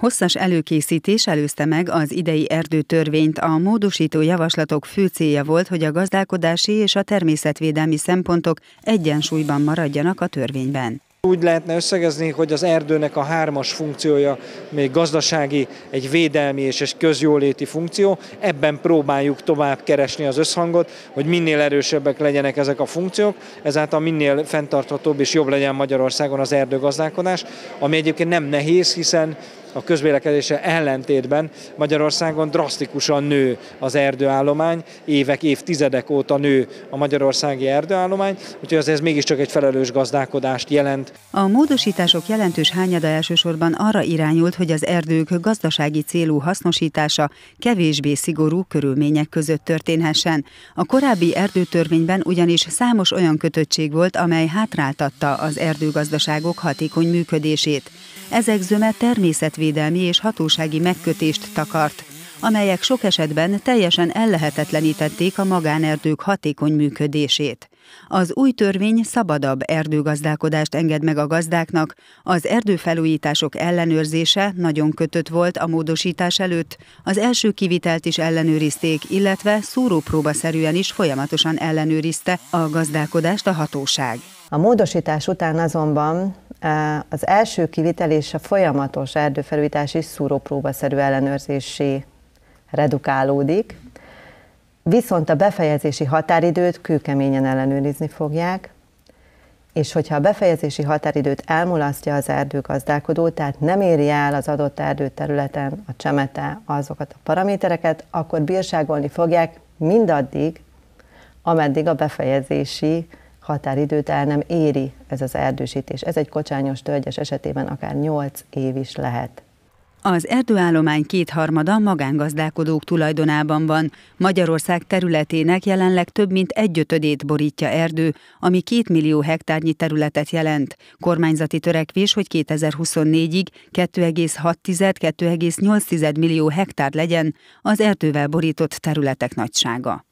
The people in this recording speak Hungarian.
Hosszas előkészítés előzte meg az idei erdőtörvényt. A módosító javaslatok fő célja volt, hogy a gazdálkodási és a természetvédelmi szempontok egyensúlyban maradjanak a törvényben. Úgy lehetne összegezni, hogy az erdőnek a hármas funkciója még gazdasági, egy védelmi és egy közjóléti funkció. Ebben próbáljuk tovább keresni az összhangot, hogy minél erősebbek legyenek ezek a funkciók, ezáltal minél fenntarthatóbb és jobb legyen Magyarországon az erdőgazdálkodás, ami egyébként nem nehéz, hiszen a közvélekedése ellentétben Magyarországon drasztikusan nő az erdőállomány, évek, évtizedek óta nő a magyarországi erdőállomány, úgyhogy az ez mégiscsak egy felelős gazdálkodást jelent. A módosítások jelentős hányada elsősorban arra irányult, hogy az erdők gazdasági célú hasznosítása kevésbé szigorú körülmények között történhessen. A korábbi erdőtörvényben ugyanis számos olyan kötöttség volt, amely hátráltatta az erdőgazdaságok hatékony működését ezek zöme természetvédelmi és hatósági megkötést takart, amelyek sok esetben teljesen ellehetetlenítették a magánerdők hatékony működését. Az új törvény szabadabb erdőgazdálkodást enged meg a gazdáknak, az erdőfelújítások ellenőrzése nagyon kötött volt a módosítás előtt, az első kivitelt is ellenőrizték, illetve szúrópróbaszerűen is folyamatosan ellenőrizte a gazdálkodást a hatóság. A módosítás után azonban az első kivitel és a folyamatos erdőfelújítás is szúrópróbaszerű ellenőrzésé redukálódik, viszont a befejezési határidőt kőkeményen ellenőrizni fogják, és hogyha a befejezési határidőt elmulasztja az erdőgazdálkodó, tehát nem éri el az adott erdőterületen a csemete azokat a paramétereket, akkor bírságolni fogják mindaddig, ameddig a befejezési határidőt el nem éri ez az erdősítés. Ez egy kocsányos tölgyes esetében akár 8 év is lehet. Az erdőállomány kétharmada magángazdálkodók tulajdonában van. Magyarország területének jelenleg több mint egyötödét borítja erdő, ami két millió hektárnyi területet jelent. Kormányzati törekvés, hogy 2024-ig 2,6-2,8 millió hektár legyen az erdővel borított területek nagysága.